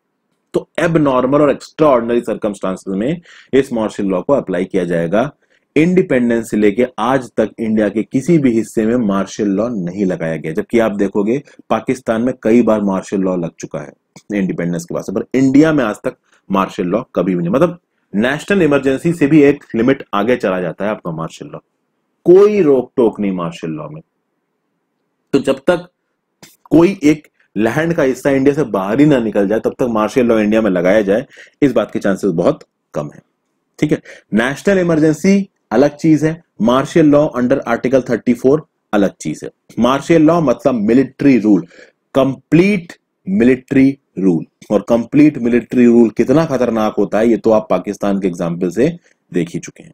तो एब नॉर्मल और एक्स्ट्रा ऑर्डनरी सर्कमस्टांसेस में इस मार्शल लॉ को अप्लाई किया जाएगा इंडिपेंडेंस से लेके आज तक इंडिया के किसी भी हिस्से में मार्शल लॉ नहीं लगाया गया जबकि आप देखोगे पाकिस्तान में कई बार मार्शल लॉ लग चुका है इंडिपेंडेंस के बाद पर इंडिया में आज तक मार्शल लॉ कभी भी नहीं मतलब नेशनल इमरजेंसी से भी एक लिमिट आगे चला जाता है आपका मार्शल लॉ कोई रोक टोक नहीं मार्शल लॉ में तो जब तक कोई एक लैंड का हिस्सा इंडिया से बाहर ही ना निकल जाए तब तक मार्शल लॉ इंडिया में लगाया जाए इस बात के चांसेस बहुत कम है ठीक है नेशनल इमरजेंसी अलग चीज है मार्शल लॉ अंडर आर्टिकल 34 अलग चीज है मार्शल लॉ मतलब military rule complete military rule और कंप्लीट मिलिट्री रूल कितना खतरनाक होता है ये तो आप पाकिस्तान के एग्जाम्पल से देख ही चुके हैं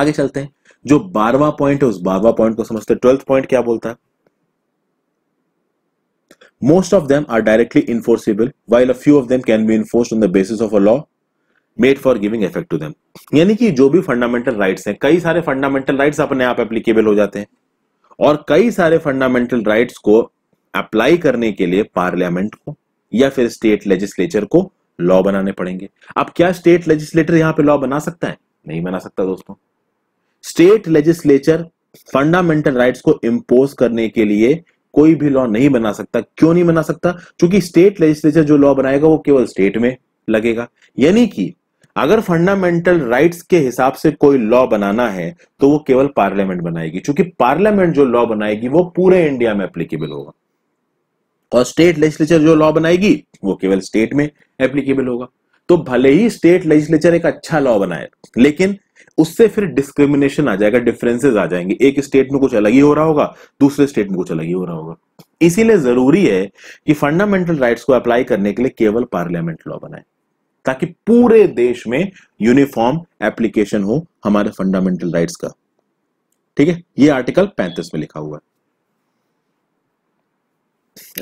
आगे चलते हैं जो बारवा पॉइंट है उस बारवा पॉइंट को समझते हैं ट्वेल्थ पॉइंट क्या बोलता है most of them are directly enforceable while a few of them can be enforce on the basis of a law made for giving effect to them यानी कि जो भी फंडामेंटल राइट्स हैं कई सारे फंडामेंटल राइट्स अपने आप एप्लीकेबल हो जाते हैं और कई सारे फंडामेंटल राइट्स को अप्लाई करने के लिए पार्लियामेंट को या फिर स्टेट लेजिस्लेचर को लॉ बनाने पड़ेंगे अब क्या स्टेट लेजिस्लेटर यहां पे लॉ बना सकता है नहीं बना सकता दोस्तों स्टेट लेजिस्लेचर फंडामेंटल राइट्स को इम्पोज करने के लिए कोई भी लॉ नहीं बना सकता क्यों नहीं बना सकता क्योंकि स्टेट लेजिस्लेचर जो लॉ बनाएगा वो केवल स्टेट में लगेगा यानी कि अगर फंडामेंटल राइट्स के हिसाब से कोई लॉ बनाना है तो वो केवल पार्लियामेंट बनाएगी क्योंकि पार्लियामेंट जो लॉ बनाएगी वो पूरे इंडिया में एप्लीकेबल होगा और स्टेट लेजिस्लेचर जो लॉ बनाएगी वो केवल स्टेट में एप्लीकेबल होगा तो भले ही स्टेट लेजिस्लेचर एक अच्छा लॉ बनाए लेकिन उससे फिर डिस्क्रिमिनेशन आ जाएगा डिफरेंसेस आ जाएंगे एक स्टेट में कुछ अलग ही हो रहा होगा दूसरे स्टेट में कुछ अलग ही हो रहा होगा इसीलिए जरूरी है कि फंडामेंटल राइट्स को अप्लाई करने के लिए केवल पार्लियामेंट लॉ बनाए ताकि पूरे देश में यूनिफॉर्म एप्लीकेशन हो हमारे फंडामेंटल राइट्स का ठीक है ये आर्टिकल पैंतीस में लिखा हुआ है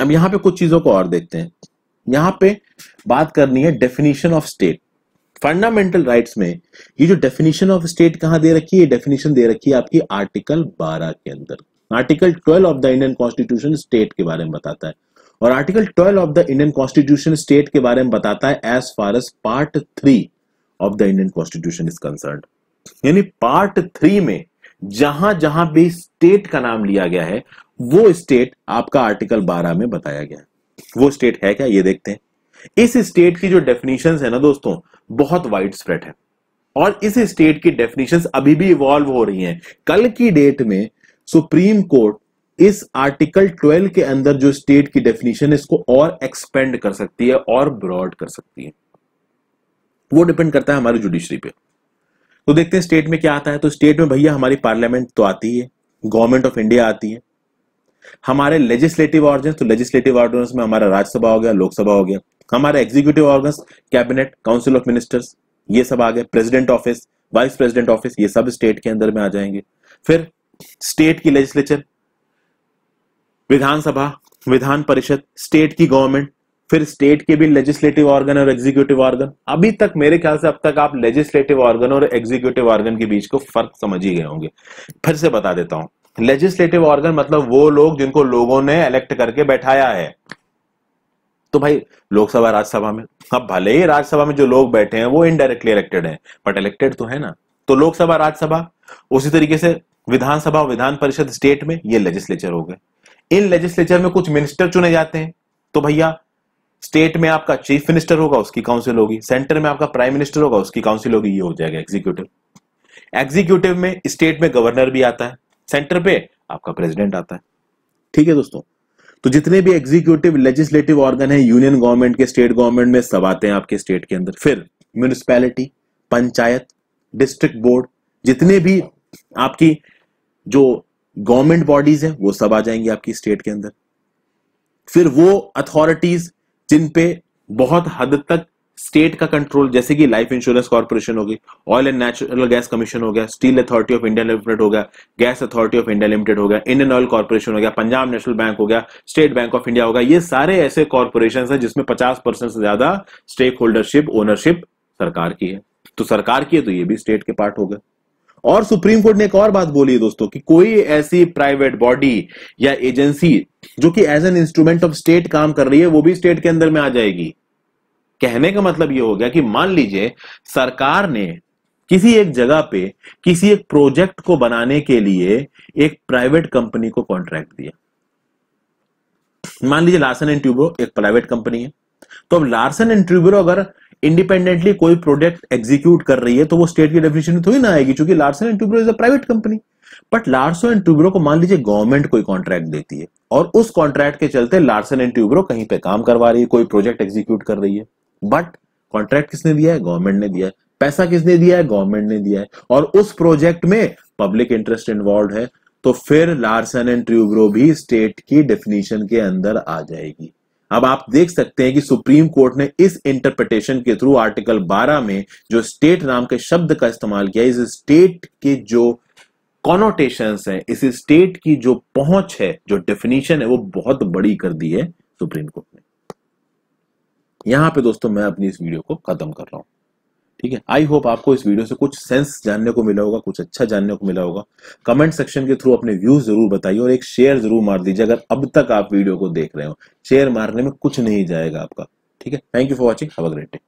अब यहां पे कुछ चीजों को और देखते हैं यहां पे बात करनी है definition of state fundamental rights में ये जो डेफिनेशन ऑफ स्टेट कहां दे रखी है डेफिनेशन दे रखी है आपकी आर्टिकल 12 के अंदर article 12 of the Indian constitution state के बारे में बताता है और article 12 of the Indian constitution state के बारे में बताता है as far as part three of the Indian constitution is concern यानी पार्ट थ्री में जहां जहां भी स्टेट का नाम लिया गया है वो स्टेट आपका आर्टिकल 12 में बताया गया है वो स्टेट है क्या ये देखते हैं इस स्टेट की जो डेफिनेशन है ना दोस्तों बहुत वाइड स्प्रेड है और इस स्टेट की डेफिनेशन अभी भी इवॉल्व हो रही हैं कल की डेट में सुप्रीम कोर्ट इस आर्टिकल 12 के अंदर जो स्टेट की डेफिनेशन है इसको और एक्सपेंड कर सकती है और ब्रॉड कर सकती है वो डिपेंड करता है हमारी जुडिशरी पे तो देखते हैं स्टेट में क्या आता है तो स्टेट में भैया हमारी पार्लियामेंट तो आती है गवर्नमेंट ऑफ इंडिया आती है हमारे लेजिस्लेटिव ऑर्गन तो लेजिस्लेटिव ऑर्गन में हमारा राज्यसभा हो गया लोकसभा हो गया हमारे executive organ cabinet council of ministers ये सब आ गए president office vice president office ये सब स्टेट के अंदर में आ जाएंगे फिर स्टेट की लेजिस्लेचर विधानसभा विधान परिषद स्टेट की गवर्नमेंट फिर स्टेट के भी लेजिस्लेटिव ऑर्गन और एग्जीक्यूटिव ऑर्गन अभी तक मेरे ख्याल से अब तक आप लेजिस्लेटिव ऑर्गन और एग्जीक्यूटिव ऑर्गन के बीच को फर्क समझ ही गए होंगे फिर से बता देता हूं लेजिस्लेटिव ऑर्गन मतलब वो लोग जिनको लोगों ने इलेक्ट करके बैठाया है तो भाई लोकसभा राज्यसभा में अब भले ही राज्यसभा में जो लोग बैठे हैं वो इनडायरेक्टली इलेक्टेड हैं बट इलेक्टेड तो है ना तो लोकसभा राज्यसभा उसी तरीके से विधानसभा विधान परिषद स्टेट में ये लेजिस्लेचर हो गए इन लेजिस्लेचर में कुछ मिनिस्टर चुने जाते हैं तो भैया स्टेट में आपका चीफ मिनिस्टर होगा उसकी काउंसिल होगी सेंटर में आपका प्राइम मिनिस्टर होगा उसकी काउंसिल होगी ये हो जाएगा एग्जीक्यूटिव एग्जीक्यूटिव में स्टेट में गवर्नर भी आता है सेंटर पे आपका प्रेसिडेंट आता है ठीक है दोस्तों तो जितने भी एग्जीक्यूटिव लेजिस्लेटिव ऑर्गन है यूनियन गवर्नमेंट के स्टेट गवर्नमेंट में सब आते हैं आपके स्टेट के अंदर फिर म्यूनिसपैलिटी पंचायत डिस्ट्रिक्ट बोर्ड जितने भी आपकी जो गवर्नमेंट बॉडीज हैं वो सब आ जाएंगे आपकी स्टेट के अंदर फिर वो अथॉरिटीज जिन पे बहुत हद तक स्टेट का कंट्रोल जैसे कि लाइफ इंश्योरेंस कॉर्पोरेशन हो गई oil and natural gas commission हो गया steel authority of India limited हो गया gas authority of India limited हो गया इंडियन ऑयल कॉर्पोरेशन हो गया पंजाब नेशनल बैंक हो गया स्टेट बैंक ऑफ इंडिया हो गया ये सारे ऐसे कॉर्पोरेशन है जिसमें पचास परसेंट से ज्यादा स्टेक होल्डरशिप ओनरशिप सरकार की है तो सरकार की है तो ये भी स्टेट के पार्ट हो गया और सुप्रीम कोर्ट ने एक और बात बोली है दोस्तों कि कोई ऐसी प्राइवेट बॉडी या एजेंसी जो कि as an instrument of state काम कर रही है वो भी स्टेट के अंदर में आ जाएगी कहने का मतलब ये हो गया कि मान लीजिए सरकार ने किसी एक जगह पे किसी एक प्रोजेक्ट को बनाने के लिए एक प्राइवेट कंपनी को कॉन्ट्रैक्ट दिया मान लीजिए लार्सन एंड ट्यूब्रो एक प्राइवेट कंपनी है तो अब लार्सन एंड ट्यूब्रो अगर इंडिपेंडेंटली कोई प्रोडक्ट एग्जीक्यूट कर रही है तो वो स्टेट की डेफिनेशन में थोड़ी ना आएगी क्योंकि Larsen and Toubro is a private company but Larsen and Toubro को मान लीजिए गवर्नमेंट कोई कॉन्ट्रैक्ट देती है और उस कॉन्ट्रैक्ट के चलते लार्सन एंड ट्यूब्रो कहीं पे काम करवा रही है कोई प्रोजेक्ट एग्जीक्यूट कर रही है बट कॉन्ट्रैक्ट किसने दिया है गवर्नमेंट ने दिया है पैसा किसने दिया है गवर्नमेंट ने दिया है और उस प्रोजेक्ट में पब्लिक इंटरेस्ट इन्वॉल्व है तो फिर लार्सन एंड ट्यूब्रो भी स्टेट की डेफिनेशन के अंदर आ जाएगी अब आप देख सकते हैं कि सुप्रीम कोर्ट ने इस इंटरप्रिटेशन के थ्रू आर्टिकल 12 में जो स्टेट नाम के शब्द का इस्तेमाल किया इस स्टेट के जो कॉनोटेशन है इस स्टेट की जो पहुंच है जो डेफिनेशन है वो बहुत बड़ी कर दी है सुप्रीम कोर्ट ने यहां पे दोस्तों मैं अपनी इस वीडियो को खत्म कर रहा हूं ठीक है आई होप आपको इस वीडियो से कुछ सेंस जानने को मिला होगा कुछ अच्छा जानने को मिला होगा कमेंट सेक्शन के थ्रू अपने व्यूज जरूर बताइए और एक शेयर जरूर मार दीजिए अगर अब तक आप वीडियो को देख रहे हो शेयर मारने में कुछ नहीं जाएगा आपका ठीक है thank you for watching have a great day